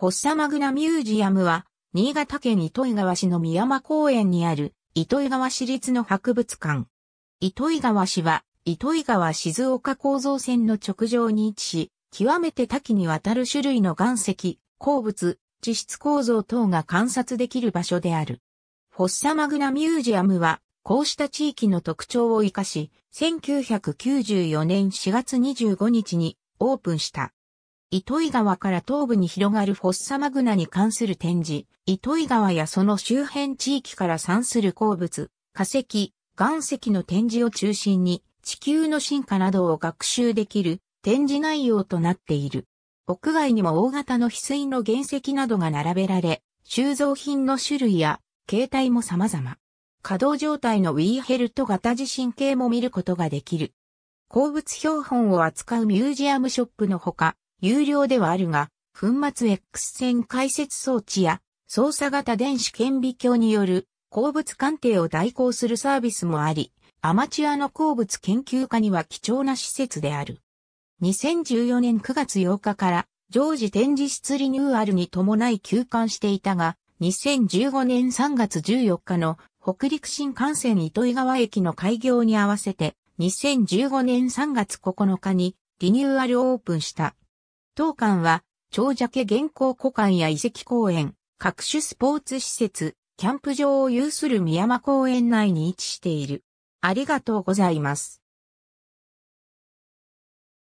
フォッサマグナミュージアムは、新潟県糸魚川市の宮間公園にある糸魚川市立の博物館。糸魚川市は、糸魚川静岡構造線の直上に位置し、極めて多岐にわたる種類の岩石、鉱物、地質構造等が観察できる場所である。フォッサマグナミュージアムは、こうした地域の特徴を活かし、1994年4月25日にオープンした。糸魚川から東部に広がるフォッサマグナに関する展示、糸魚川やその周辺地域から産する鉱物、化石、岩石の展示を中心に、地球の進化などを学習できる展示内容となっている。屋外にも大型の翡翠の原石などが並べられ、収蔵品の種類や形態も様々。稼働状態のウィーヘルト型地震計も見ることができる。鉱物標本を扱うミュージアムショップのほか、有料ではあるが、粉末 X 線解説装置や操作型電子顕微鏡による鉱物鑑定を代行するサービスもあり、アマチュアの鉱物研究家には貴重な施設である。2014年9月8日から常時展示室リニューアルに伴い休館していたが、2015年3月14日の北陸新幹線糸井川駅の開業に合わせて、2015年3月9日にリニューアルオープンした。当館は、長者家現行古館や遺跡公園、各種スポーツ施設、キャンプ場を有する宮間公園内に位置している。ありがとうございます。